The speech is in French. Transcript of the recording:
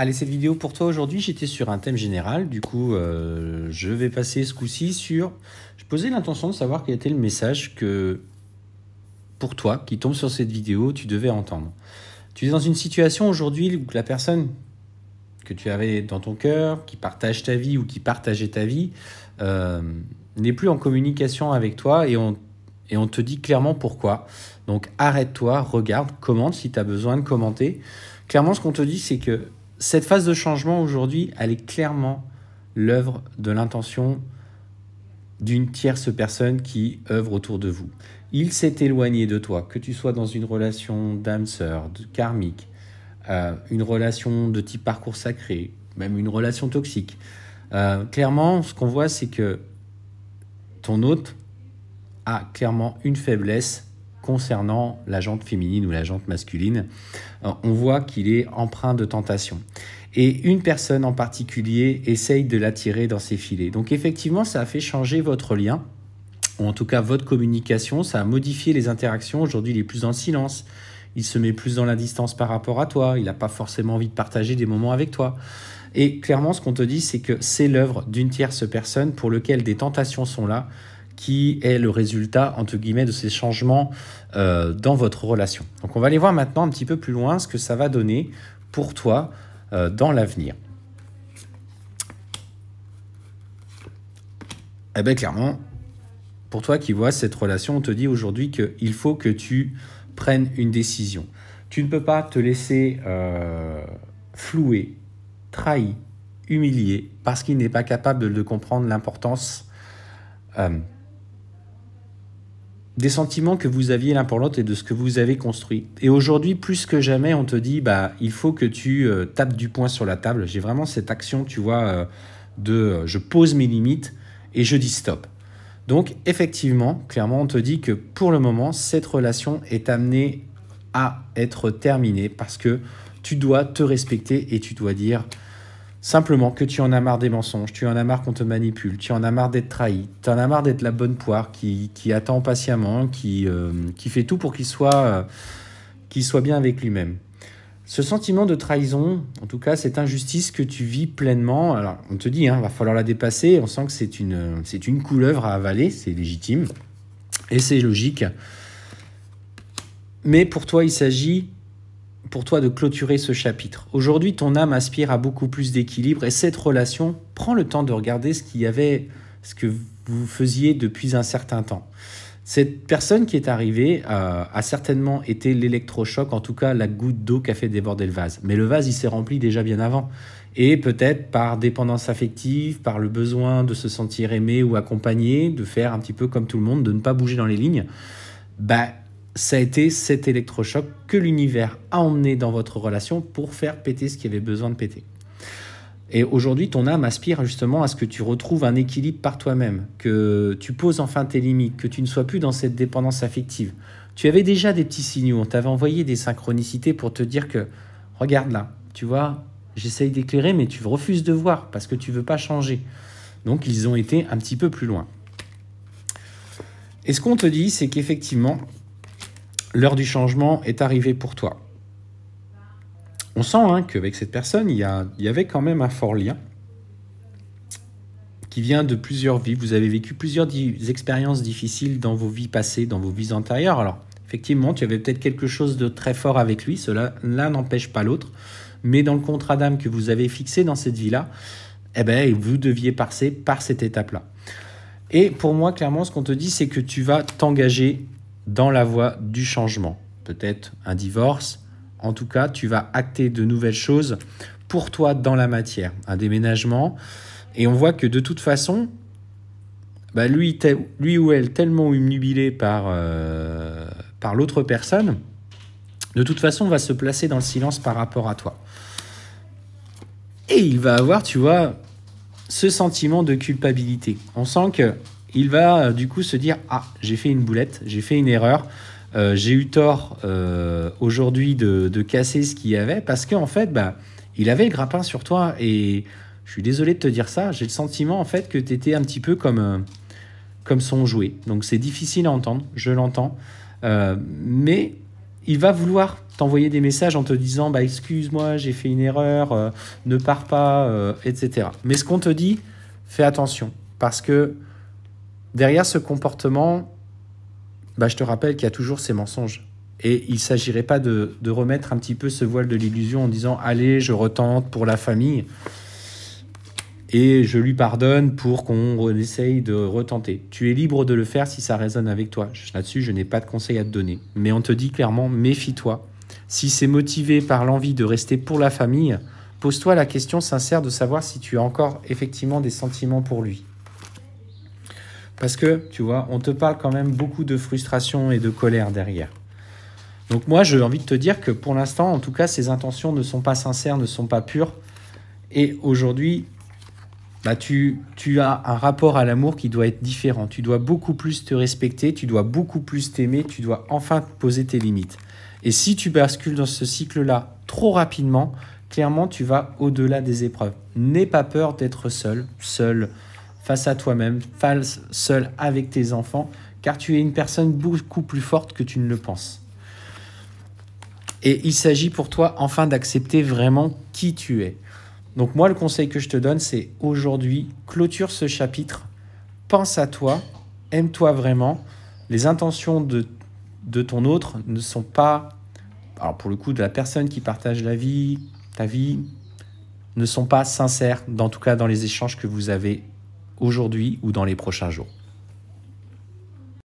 Allez, cette vidéo pour toi aujourd'hui, j'étais sur un thème général. Du coup, euh, je vais passer ce coup-ci sur. Je posais l'intention de savoir quel était le message que, pour toi, qui tombe sur cette vidéo, tu devais entendre. Tu es dans une situation aujourd'hui où la personne que tu avais dans ton cœur, qui partage ta vie ou qui partageait ta vie, euh, n'est plus en communication avec toi et on, et on te dit clairement pourquoi. Donc arrête-toi, regarde, commente si tu as besoin de commenter. Clairement, ce qu'on te dit, c'est que cette phase de changement aujourd'hui, elle est clairement l'œuvre de l'intention d'une tierce personne qui œuvre autour de vous. Il s'est éloigné de toi, que tu sois dans une relation d'âme-sœur, karmique, euh, une relation de type parcours sacré, même une relation toxique. Euh, clairement, ce qu'on voit, c'est que ton hôte a clairement une faiblesse concernant la jante féminine ou la jante masculine, euh, on voit qu'il est empreint de tentation. Et une personne en particulier essaye de l'attirer dans ses filets. Donc effectivement, ça a fait changer votre lien, ou en tout cas votre communication, ça a modifié les interactions. Aujourd'hui, il est plus en silence, il se met plus dans la distance par rapport à toi, il n'a pas forcément envie de partager des moments avec toi. Et clairement, ce qu'on te dit, c'est que c'est l'œuvre d'une tierce personne pour laquelle des tentations sont là, qui est le résultat, entre guillemets, de ces changements euh, dans votre relation. Donc on va aller voir maintenant un petit peu plus loin ce que ça va donner pour toi euh, dans l'avenir. Eh bien clairement, pour toi qui vois cette relation, on te dit aujourd'hui qu'il faut que tu prennes une décision. Tu ne peux pas te laisser euh, flouer, trahi, humilié, parce qu'il n'est pas capable de comprendre l'importance des sentiments que vous aviez l'un pour l'autre et de ce que vous avez construit. Et aujourd'hui, plus que jamais, on te dit, bah, il faut que tu euh, tapes du poing sur la table. J'ai vraiment cette action, tu vois, euh, de euh, je pose mes limites et je dis stop. Donc, effectivement, clairement, on te dit que pour le moment, cette relation est amenée à être terminée parce que tu dois te respecter et tu dois dire Simplement que tu en as marre des mensonges, tu en as marre qu'on te manipule, tu en as marre d'être trahi, tu en as marre d'être la bonne poire qui, attend patiemment, euh, qui, fait tout pour qu'il soit, soit bien avec lui-même. Ce sentiment de trahison, en tout cas cette injustice que tu vis pleinement, alors on te dit, il hein, va falloir la dépasser, on sent que c'est une, c'est une couleuvre à avaler, c'est légitime et c'est logique. Mais pour toi, il s'agit pour toi de clôturer ce chapitre. Aujourd'hui, ton âme aspire à beaucoup plus d'équilibre et cette relation, prend le temps de regarder ce qu'il y avait, ce que vous faisiez depuis un certain temps. Cette personne qui est arrivée euh, a certainement été l'électrochoc, en tout cas la goutte d'eau qui a fait déborder le vase. Mais le vase, il s'est rempli déjà bien avant. Et peut-être par dépendance affective, par le besoin de se sentir aimé ou accompagné, de faire un petit peu comme tout le monde, de ne pas bouger dans les lignes, bah, ça a été cet électrochoc que l'univers a emmené dans votre relation pour faire péter ce qui avait besoin de péter. Et aujourd'hui, ton âme aspire justement à ce que tu retrouves un équilibre par toi-même, que tu poses enfin tes limites, que tu ne sois plus dans cette dépendance affective. Tu avais déjà des petits signaux, on t'avait envoyé des synchronicités pour te dire que, regarde là, tu vois, j'essaye d'éclairer, mais tu refuses de voir parce que tu veux pas changer. Donc ils ont été un petit peu plus loin. Et ce qu'on te dit, c'est qu'effectivement, l'heure du changement est arrivée pour toi. On sent hein, qu'avec cette personne, il y, avait quand même un fort lien qui vient de plusieurs vies. Vous avez vécu plusieurs expériences difficiles dans vos vies passées, dans vos vies antérieures. Alors, effectivement, tu avais peut-être quelque chose de très fort avec lui. Cela l'un n'empêche pas l'autre. Mais dans le contrat d'âme que vous avez fixé dans cette vie-là, eh ben, vous deviez passer par cette étape-là. Et pour moi, clairement, ce qu'on te dit, c'est que tu vas t'engager dans la voie du changement. Peut-être un divorce. En tout cas, tu vas acter de nouvelles choses pour toi dans la matière. Un déménagement. Et on voit que de toute façon, bah, lui, lui ou elle tellement humilié par, euh, par l'autre personne, de toute façon va se placer dans le silence par rapport à toi. Et il va avoir, tu vois, ce sentiment de culpabilité. On sent que il va euh, du coup se dire ah j'ai fait une boulette, j'ai fait une erreur, euh, j'ai eu tort euh, aujourd'hui de, casser ce qu'il y avait parce qu'en fait bah il avait le grappin sur toi et je suis désolé de te dire ça, j'ai le sentiment en fait que tu étais un petit peu comme comme son jouet. Donc c'est difficile à entendre, je l'entends, mais il va vouloir t'envoyer des messages en te disant bah excuse-moi j'ai fait une erreur, ne pars pas, etc. Mais ce qu'on te dit, fais attention parce que derrière ce comportement, bah, je te rappelle qu'il y a toujours ces mensonges. Et il ne s'agirait pas de, de, remettre un petit peu ce voile de l'illusion en disant Allez, je retente pour la famille et je lui pardonne pour qu'on essaye de retenter. Tu es libre de le faire si ça résonne avec toi. Là-dessus, je n'ai pas de conseil à te donner. Mais on te dit clairement Méfie-toi. Si c'est motivé par l'envie de rester pour la famille, pose-toi la question sincère de savoir si tu as encore effectivement des sentiments pour lui. Parce que, tu vois, on te parle quand même beaucoup de frustration et de colère derrière. Donc moi, j'ai envie de te dire que pour l'instant, en tout cas, ces intentions ne sont pas sincères, ne sont pas pures. Et aujourd'hui, bah, tu, tu as un rapport à l'amour qui doit être différent. Tu dois beaucoup plus te respecter, tu dois beaucoup plus t'aimer, tu dois enfin poser tes limites. Et si tu bascules dans ce cycle-là trop rapidement, clairement, tu vas au-delà des épreuves. N'aie pas peur d'être seul, seul face à toi-même, face seul avec tes enfants, car tu es une personne beaucoup plus forte que tu ne le penses. Et il s'agit pour toi enfin d'accepter vraiment qui tu es. Donc moi, le conseil que je te donne, c'est aujourd'hui, clôture ce chapitre, pense à toi, aime-toi vraiment. Les intentions de, de ton autre ne sont pas, alors pour le coup, de la personne qui partage la vie, ta vie, ne sont pas sincères, Dans tout cas dans les échanges que vous avez aujourd'hui ou dans les prochains jours.